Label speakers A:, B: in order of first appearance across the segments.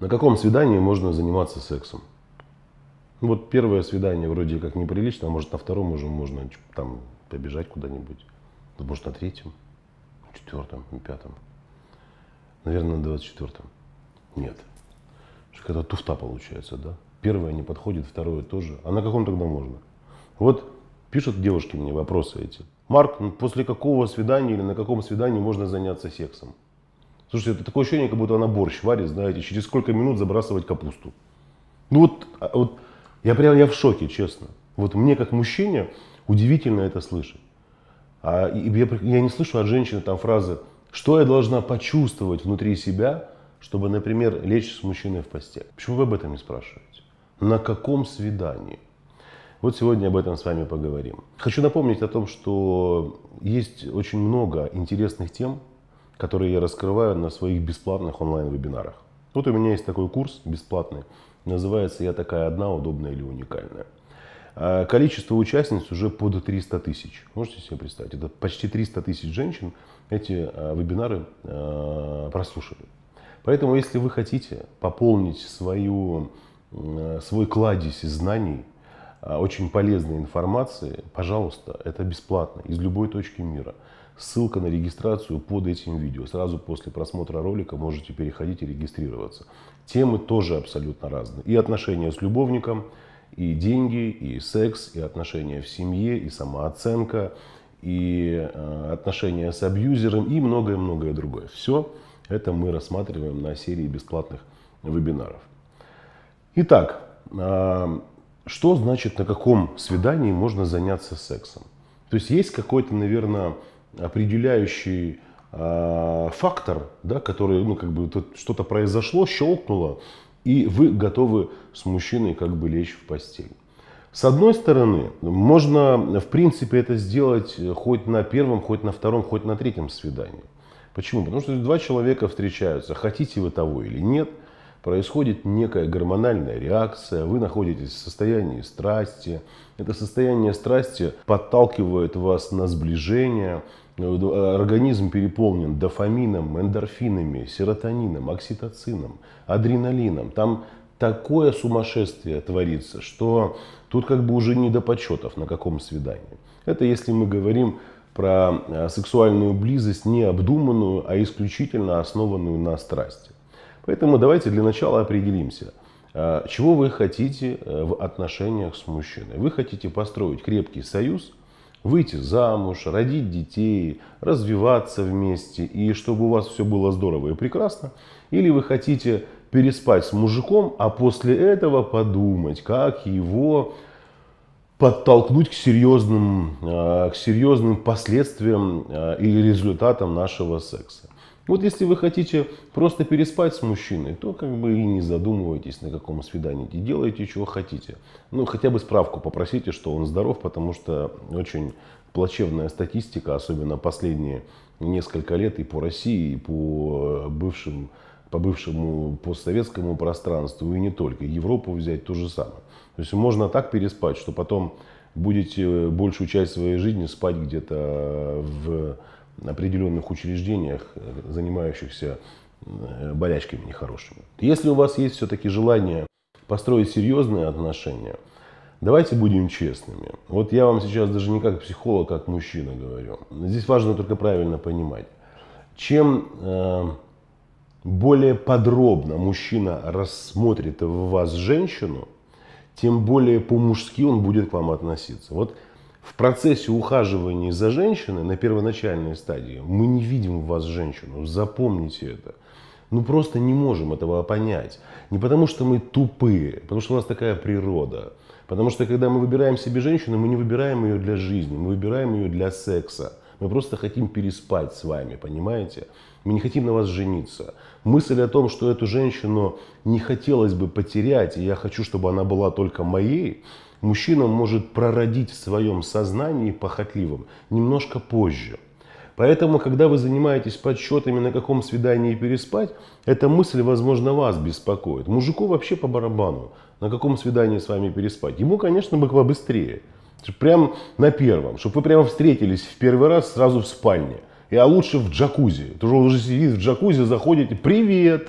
A: На каком свидании можно заниматься сексом? Вот первое свидание вроде как неприлично, а может на втором уже можно там побежать куда-нибудь. может на третьем, четвертом, пятом. Наверное, на двадцать четвертом. Нет. Какая-то туфта получается, да? Первое не подходит, второе тоже. А на каком тогда можно? Вот пишут девушки мне вопросы эти. Марк, ну, после какого свидания или на каком свидании можно заняться сексом? Слушайте, это такое ощущение, как будто она борщ варит, знаете, через сколько минут забрасывать капусту. Ну вот, а вот я прям я в шоке, честно. Вот мне как мужчине удивительно это слышать. А я, я не слышу от женщины там фразы, что я должна почувствовать внутри себя, чтобы, например, лечь с мужчиной в постель. Почему вы об этом не спрашиваете? На каком свидании? Вот сегодня об этом с вами поговорим. Хочу напомнить о том, что есть очень много интересных тем, которые я раскрываю на своих бесплатных онлайн-вебинарах. Вот у меня есть такой курс бесплатный, называется «Я такая одна, удобная или уникальная». А количество участниц уже под 300 тысяч. Можете себе представить, это почти 300 тысяч женщин эти э, вебинары э, прослушали. Поэтому, если вы хотите пополнить свою, э, свой кладезь знаний, очень полезной информации, пожалуйста, это бесплатно, из любой точки мира – Ссылка на регистрацию под этим видео. Сразу после просмотра ролика можете переходить и регистрироваться. Темы тоже абсолютно разные. И отношения с любовником, и деньги, и секс, и отношения в семье, и самооценка, и э, отношения с абьюзером, и многое-многое другое. Все это мы рассматриваем на серии бесплатных вебинаров. Итак, э, что значит, на каком свидании можно заняться сексом? То есть есть какой-то, наверное, определяющий а, фактор, да, который, ну, как бы тут что-то произошло, щелкнуло, и вы готовы с мужчиной как бы лечь в постель. С одной стороны, можно, в принципе, это сделать хоть на первом, хоть на втором, хоть на третьем свидании. Почему? Потому что два человека встречаются, хотите вы того или нет, происходит некая гормональная реакция, вы находитесь в состоянии страсти. Это состояние страсти подталкивает вас на сближение. Организм переполнен дофамином, эндорфинами, серотонином, окситоцином, адреналином. Там такое сумасшествие творится, что тут как бы уже не до почетов, на каком свидании. Это если мы говорим про э, сексуальную близость не обдуманную, а исключительно основанную на страсти. Поэтому давайте для начала определимся, а, чего вы хотите э, в отношениях с мужчиной. Вы хотите построить крепкий союз, выйти замуж, родить детей, развиваться вместе, и чтобы у вас все было здорово и прекрасно, или вы хотите переспать с мужиком, а после этого подумать, как его подтолкнуть к серьезным, а, к серьезным последствиям а, или результатам нашего секса. Вот если вы хотите просто переспать с мужчиной, то как бы и не задумывайтесь, на каком свидании. И делайте, чего хотите. Ну, хотя бы справку попросите, что он здоров, потому что очень плачевная статистика, особенно последние несколько лет и по России, и по э, бывшим по бывшему постсоветскому пространству и не только. Европу взять то же самое. То есть можно так переспать, что потом будете э, большую часть своей жизни спать где-то э, в определенных учреждениях, э, занимающихся э, болячками нехорошими. Если у вас есть все-таки желание построить серьезные отношения, давайте будем честными. Вот я вам сейчас даже не как психолог, а как мужчина говорю. Здесь важно только правильно понимать. Чем э, более подробно мужчина рассмотрит в вас женщину, тем более по-мужски он будет к вам относиться. Вот в процессе ухаживания за женщиной на первоначальной стадии мы не видим в вас женщину, запомните это. Ну просто не можем этого понять. Не потому что мы тупые, потому что у нас такая природа. Потому что когда мы выбираем себе женщину, мы не выбираем ее для жизни, мы выбираем ее для секса. Мы просто хотим переспать с вами, понимаете? Мы не хотим на вас жениться. Мысль о том, что эту женщину не хотелось бы потерять, и я хочу, чтобы она была только моей, мужчина может прородить в своем сознании похотливым немножко позже. Поэтому, когда вы занимаетесь подсчетами, на каком свидании переспать, эта мысль, возможно, вас беспокоит. Мужику вообще по барабану, на каком свидании с вами переспать. Ему, конечно, бы побыстрее. быстрее. Прям на первом, чтобы вы прямо встретились в первый раз сразу в спальне. И, а лучше в джакузи. Тоже он уже сидит в джакузи, заходите, привет,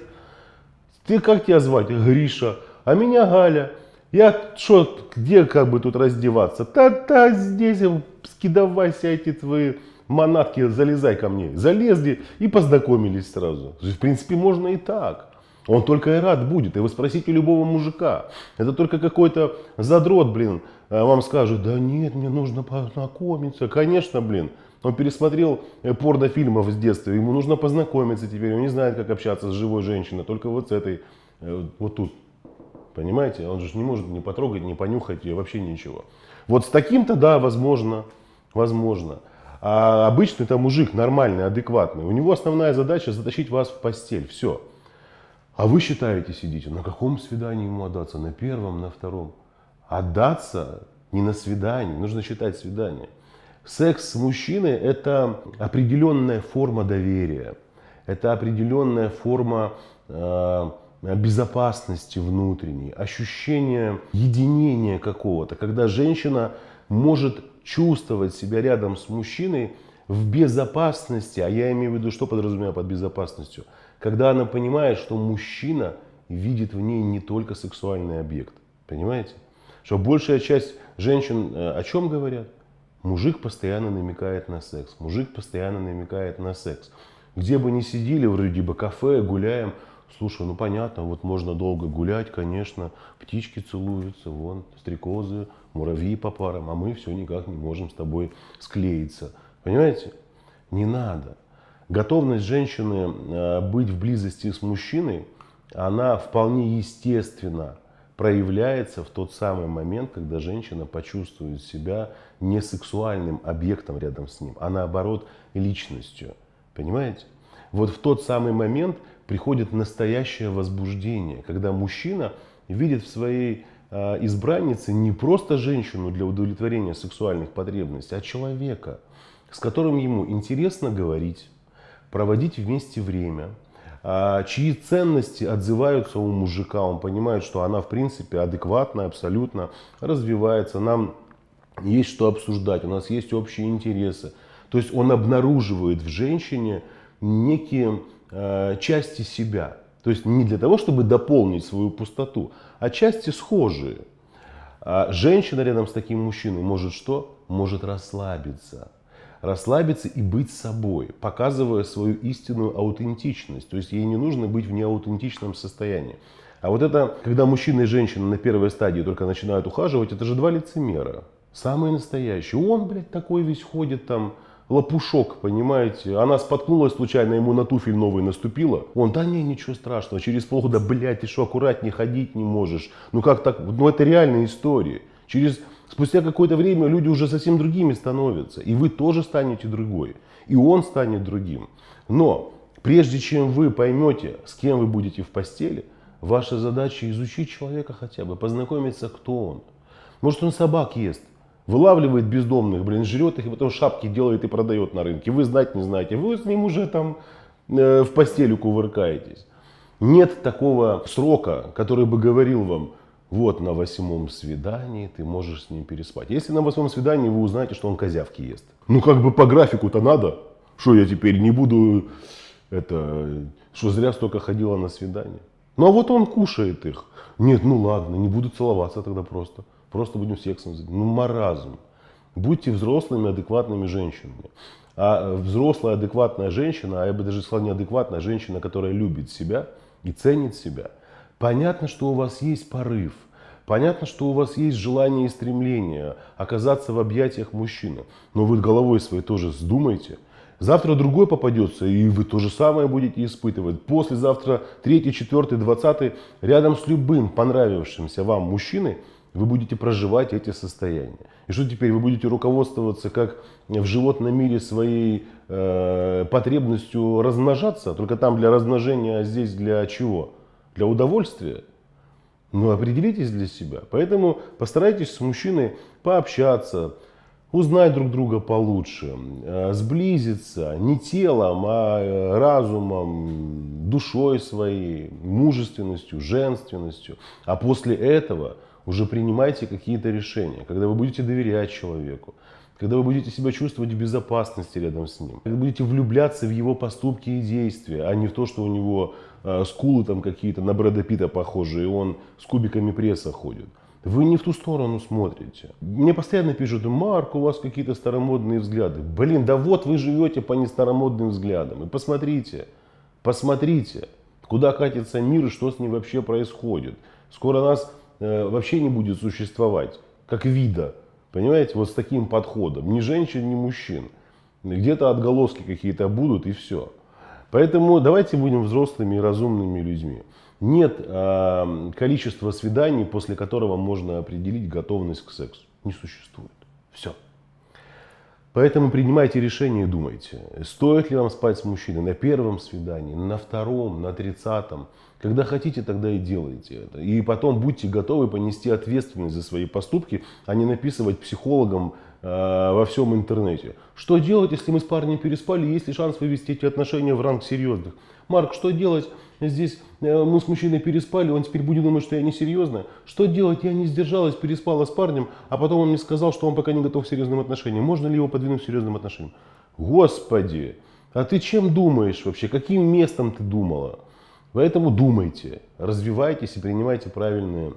A: ты как тебя звать? Гриша. А меня Галя. Я что, где как бы тут раздеваться? Та-та, здесь эм, скидавайся эти твои манатки, залезай ко мне. Залезли и познакомились сразу. В принципе, можно и так. Он только и рад будет. И вы спросите любого мужика. Это только какой-то задрот, блин, э, вам скажет, да нет, мне нужно познакомиться. Конечно, блин. Он пересмотрел э, порнофильмов с детства, ему нужно познакомиться теперь, он не знает, как общаться с живой женщиной, только вот с этой, э, вот тут. Понимаете? Он же не может не потрогать, не понюхать ее вообще ничего. Вот с таким-то, да, возможно, возможно. А обычный-то мужик нормальный, адекватный. У него основная задача затащить вас в постель. Все. А вы считаете, сидите, на каком свидании ему отдаться? На первом, на втором? Отдаться не на свидании, нужно считать свидание. Секс с мужчиной – это определенная форма доверия, это определенная форма э, безопасности внутренней, ощущение единения какого-то, когда женщина может чувствовать себя рядом с мужчиной в безопасности, а я имею в виду, что подразумеваю под безопасностью – когда она понимает, что мужчина видит в ней не только сексуальный объект. Понимаете? Что большая часть женщин э, о чем говорят? Мужик постоянно намекает на секс. Мужик постоянно намекает на секс. Где бы ни сидели, вроде бы кафе, гуляем. Слушай, ну понятно, вот можно долго гулять, конечно. Птички целуются, вон, стрекозы, муравьи по парам. А мы все никак не можем с тобой склеиться. Понимаете? Не надо готовность женщины э, быть в близости с мужчиной, она вполне естественно проявляется в тот самый момент, когда женщина почувствует себя не сексуальным объектом рядом с ним, а наоборот личностью. Понимаете? Вот в тот самый момент приходит настоящее возбуждение, когда мужчина видит в своей э, избраннице не просто женщину для удовлетворения сексуальных потребностей, а человека, с которым ему интересно говорить, проводить вместе время, а, чьи ценности отзываются у мужика. Он понимает, что она, в принципе, адекватная, абсолютно развивается. Нам есть что обсуждать, у нас есть общие интересы. То есть он обнаруживает в женщине некие а, части себя. То есть не для того, чтобы дополнить свою пустоту, а части схожие. А женщина рядом с таким мужчиной может что? Может расслабиться расслабиться и быть собой, показывая свою истинную аутентичность. То есть ей не нужно быть в неаутентичном состоянии. А вот это, когда мужчина и женщина на первой стадии только начинают ухаживать, это же два лицемера. Самые настоящие. Он, блядь, такой весь ходит там, лопушок, понимаете. Она споткнулась случайно, ему на туфель новый наступила. Он, да не, ничего страшного. Через полгода, блядь, ты что, аккуратнее ходить не можешь? Ну как так? Ну это реальные истории. Через Спустя какое-то время люди уже совсем другими становятся, и вы тоже станете другой, и он станет другим. Но прежде чем вы поймете, с кем вы будете в постели, ваша задача изучить человека хотя бы, познакомиться, кто он. Может, он собак ест, вылавливает бездомных, блин, жрет их, и потом шапки делает и продает на рынке. Вы знать не знаете, вы с ним уже там э, в постели кувыркаетесь. Нет такого срока, который бы говорил вам, вот на восьмом свидании ты можешь с ним переспать. Если на восьмом свидании вы узнаете, что он козявки ест. Ну как бы по графику-то надо. Что я теперь не буду это, что зря столько ходила на свидание. Ну а вот он кушает их. Нет, ну ладно, не буду целоваться тогда просто. Просто будем сексом заниматься. Ну маразм. Будьте взрослыми, адекватными женщинами. А э, взрослая, адекватная женщина, а я бы даже сказал, неадекватная женщина, которая любит себя и ценит себя – Понятно, что у вас есть порыв, понятно, что у вас есть желание и стремление оказаться в объятиях мужчины, но вы головой своей тоже сдумайте. Завтра другой попадется, и вы то же самое будете испытывать. Послезавтра третий, четвертый, двадцатый, рядом с любым понравившимся вам мужчиной, вы будете проживать эти состояния. И что теперь? Вы будете руководствоваться как в животном мире своей э, потребностью размножаться, только там для размножения, а здесь для чего? для удовольствия. ну определитесь для себя. Поэтому постарайтесь с мужчиной пообщаться, узнать друг друга получше, э, сблизиться не телом, а э, разумом, душой своей, мужественностью, женственностью. А после этого уже принимайте какие-то решения, когда вы будете доверять человеку, когда вы будете себя чувствовать в безопасности рядом с ним, когда будете влюбляться в его поступки и действия, а не в то, что у него э, скулы там какие-то на Брэда Питта похожие, он с кубиками пресса ходит. Вы не в ту сторону смотрите. Мне постоянно пишут, Марк, у вас какие-то старомодные взгляды. Блин, да вот вы живете по нестаромодным взглядам. И посмотрите, посмотрите, куда катится мир и что с ним вообще происходит. Скоро нас э, вообще не будет существовать, как вида. Понимаете, вот с таким подходом. Ни женщин, ни мужчин. Где-то отголоски какие-то будут и все. Поэтому давайте будем взрослыми и разумными людьми. Нет э, количества свиданий, после которого можно определить готовность к сексу. Не существует. Все. Поэтому принимайте решение и думайте, стоит ли вам спать с мужчиной на первом свидании, на втором, на тридцатом. Когда хотите, тогда и делайте это. И потом будьте готовы понести ответственность за свои поступки, а не написывать психологам Э, во всем интернете. Что делать, если мы с парнем переспали, есть ли шанс вывести эти отношения в ранг серьезных? Марк, что делать? Здесь э, мы с мужчиной переспали, он теперь будет думать, что я несерьезная. Что делать? Я не сдержалась, переспала с парнем, а потом он мне сказал, что он пока не готов к серьезным отношениям. Можно ли его подвинуть к серьезным отношениям? Господи, а ты чем думаешь вообще? Каким местом ты думала? Поэтому думайте, развивайтесь и принимайте правильные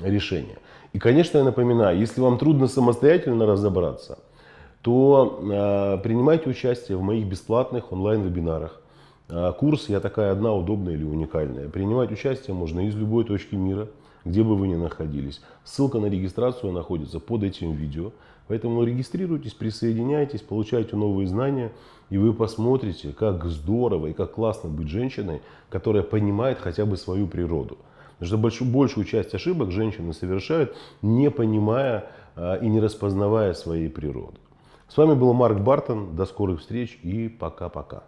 A: решения. И, конечно, я напоминаю, если вам трудно самостоятельно разобраться, то э, принимайте участие в моих бесплатных онлайн-вебинарах. Э, курс «Я такая одна, удобная или уникальная». Принимать участие можно из любой точки мира, где бы вы ни находились. Ссылка на регистрацию находится под этим видео. Поэтому регистрируйтесь, присоединяйтесь, получайте новые знания, и вы посмотрите, как здорово и как классно быть женщиной, которая понимает хотя бы свою природу что большую, большую часть ошибок женщины совершают, не понимая э, и не распознавая своей природы. С вами был Марк Бартон. До скорых встреч и пока-пока.